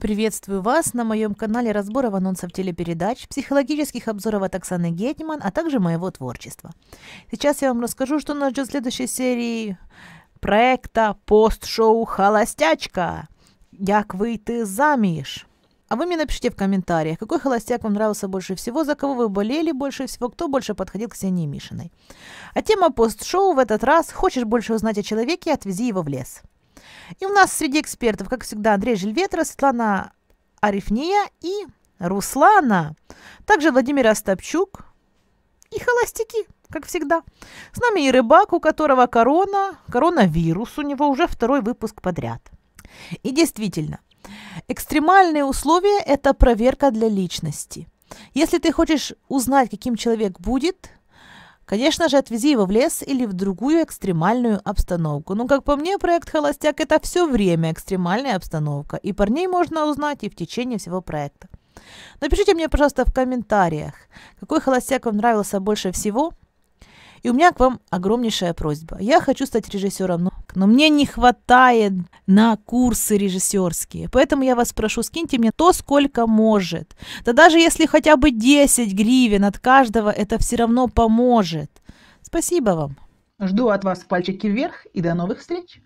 Приветствую вас на моем канале разборов анонсов телепередач, психологических обзоров от Оксаны Гетман, а также моего творчества. Сейчас я вам расскажу, что нас ждет в следующей серии проекта пост-шоу «Холостячка». Як выйти заміж? А вы мне напишите в комментариях, какой холостяк вам нравился больше всего, за кого вы болели больше всего, кто больше подходил к Ксении Мишиной. А тема пост-шоу в этот раз «Хочешь больше узнать о человеке? Отвези его в лес». И у нас среди экспертов, как всегда, Андрей Жильветра, Светлана Арифния и Руслана. Также Владимир Остапчук и холостяки, как всегда. С нами и рыбак, у которого корона, коронавирус, у него уже второй выпуск подряд. И действительно, экстремальные условия – это проверка для личности. Если ты хочешь узнать, каким человек будет – Конечно же, отвези его в лес или в другую экстремальную обстановку. Ну, как по мне, проект «Холостяк» — это все время экстремальная обстановка, и парней можно узнать и в течение всего проекта. Напишите мне, пожалуйста, в комментариях, какой холостяк вам нравился больше всего. И у меня к вам огромнейшая просьба. Я хочу стать режиссером так, но мне не хватает на курсы режиссерские. Поэтому я вас прошу, скиньте мне то, сколько может. Да даже если хотя бы 10 гривен от каждого, это все равно поможет. Спасибо вам. Жду от вас пальчики вверх и до новых встреч.